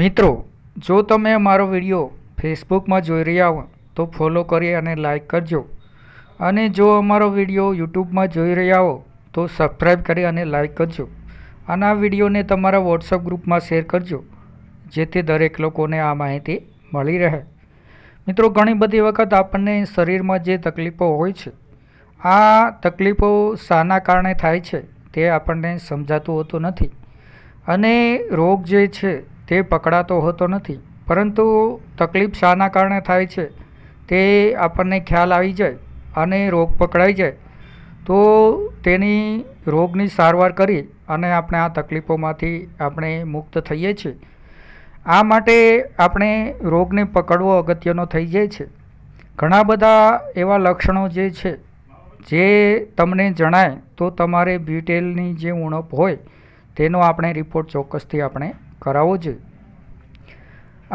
મિત્રો જો તમે મારો વિડીયો ફેસબુકમાં જોઈ રહ્યા હો તો ફોલો કરી અને લાઇક કરજો અને જો અમારો વિડીયો યુટ્યુબમાં જોઈ રહ્યા હો તો સબસ્ક્રાઈબ કરી અને લાઇક કરજો અને આ વિડીયોને તમારા વોટ્સઅપ ગ્રુપમાં શેર કરજો જેથી દરેક લોકોને આ માહિતી મળી રહે મિત્રો ઘણી બધી વખત આપણને શરીરમાં જે તકલીફો હોય છે આ તકલીફો શાના કારણે થાય છે તે આપણને સમજાતું હોતું નથી અને રોગ જે છે તે પકડાતો હોતો નથી પરંતુ તકલીફ શાના કારણે થાય છે તે આપણને ખ્યાલ આવી જાય અને રોગ પકડાઈ જાય તો તેની રોગની સારવાર કરી અને આપણે આ તકલીફોમાંથી આપણે મુક્ત થઈએ છીએ આ માટે આપણે રોગને પકડવો અગત્યનો થઈ જાય છે ઘણા બધા એવા લક્ષણો જે છે જે તમને જણાય તો તમારે બ્યુટેલની જે ઉણપ હોય તેનો આપણે રિપોર્ટ ચોક્કસથી આપણે કરાવવો જોઈએ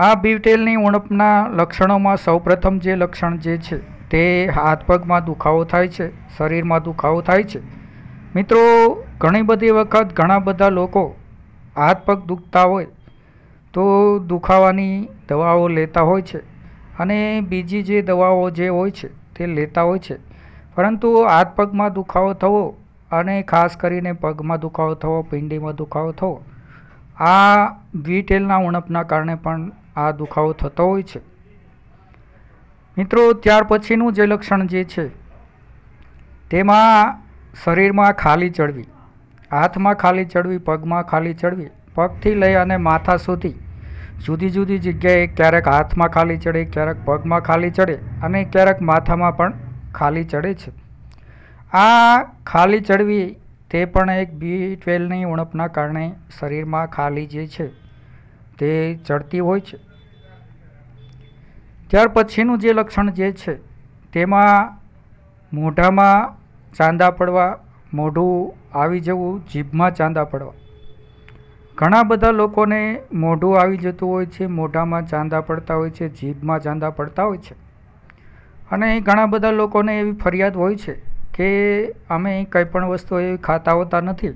આ બીવટેલની ઉણપના લક્ષણોમાં સૌપ્રથમ જે લક્ષણ જે છે તે હાથ પગમાં દુખાવો થાય છે શરીરમાં દુખાવો થાય છે મિત્રો ઘણી બધી વખત ઘણા બધા લોકો હાથ પગ દુખતા હોય તો દુખાવાની દવાઓ લેતા હોય છે અને બીજી જે દવાઓ જે હોય છે તે લેતા હોય છે પરંતુ હાથ પગમાં દુખાવો થવો અને ખાસ કરીને પગમાં દુખાવો થવો પીંડીમાં દુખાવો થવો આ વીટેલના ઉણપના કારણે પણ આ દુખાવો થતો હોય છે મિત્રો ત્યાર પછીનું જે લક્ષણ જે છે તેમાં શરીરમાં ખાલી ચડવી હાથમાં ખાલી ચડવી પગમાં ખાલી ચડવી પગથી લઈ અને માથા સુધી જુદી જુદી જગ્યાએ ક્યારેક હાથમાં ખાલી ચડે ક્યારેક પગમાં ખાલી ચડે અને ક્યારેક માથામાં પણ ખાલી ચડે છે આ ખાલી ચડવી તે પણ એક બી ટ્વેલ્વની ઉણપના કારણે શરીરમાં ખાલી જે છે તે ચડતી હોય છે ત્યાર પછીનું જે લક્ષણ જે છે તેમાં મોઢામાં ચાંદા પડવા મોઢું આવી જવું જીભમાં ચાંદા પડવા ઘણા બધા લોકોને મોઢું આવી જતું હોય છે મોઢામાં ચાંદા પડતા હોય છે જીભમાં ચાંદા પડતા હોય છે અને ઘણા બધા લોકોને એવી ફરિયાદ હોય છે કે અમે કંઈ પણ વસ્તુ એવી ખાતા હોતા નથી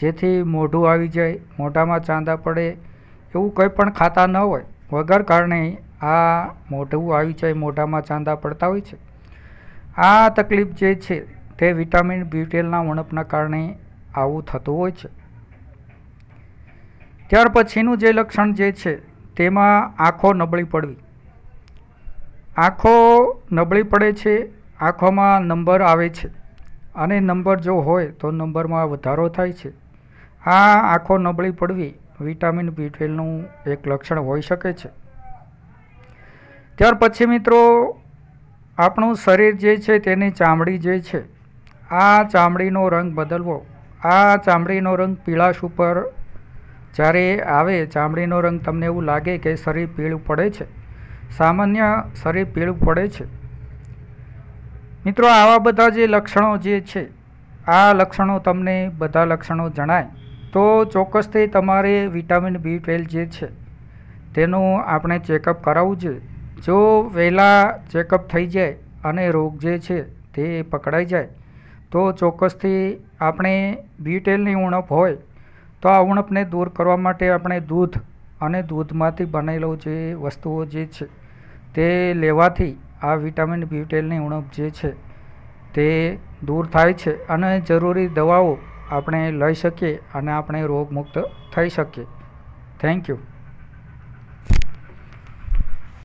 જેથી મોઢું આવી જાય મોઢામાં ચાંદા પડે એવું કંઈ પણ ખાતા ન હોય વગર કારણે આ મોઢું આવી જાય મોઢામાં ચાંદા પડતા હોય છે આ તકલીફ જે છે તે વિટામિન બીટેલના ઉણપના કારણે આવું થતું હોય છે ત્યાર પછીનું જે લક્ષણ જે છે તેમાં આંખો નબળી પડવી આંખો નબળી પડે છે આંખોમાં નંબર આવે છે અને નંબર જો હોય તો નંબરમાં વધારો થાય છે આ આંખો નબળી પડવી વિટામિન બી ટ્વેલ્વનું એક લક્ષણ હોઈ શકે છે ત્યાર પછી મિત્રો આપણું શરીર જે છે તેની ચામડી જે છે આ ચામડીનો રંગ બદલવો આ ચામડીનો રંગ પીળાશ ઉપર જ્યારે આવે ચામડીનો રંગ તમને એવું લાગે કે શરીર પીળું પડે છે સામાન્ય શરીર પીળું પડે છે મિત્રો આવા બધા જે લક્ષણો જે છે આ લક્ષણો તમને બધા લક્ષણો જણાય તો ચોક્કસથી તમારે વિટામિન બી ટ્વેલ્વ જે છે તેનું આપણે ચેકઅપ કરાવવું જોઈએ જો વહેલા ચેકઅપ થઈ જાય અને રોગ જે છે તે પકડાઈ જાય તો ચોક્કસથી આપણે બી ટ્વેલ્વની ઉણપ હોય તો આ ઉણપને દૂર કરવા માટે આપણે દૂધ અને દૂધમાંથી બનેલો જે વસ્તુઓ જે છે તે લેવાથી આ વિટામિન બ્યુટેલની ઉણપ જે છે તે દૂર થાય છે અને જરૂરી દવાઓ આપણે લઈ શકીએ અને આપણે રોગમુક્ત થઈ શકીએ થેન્ક યુ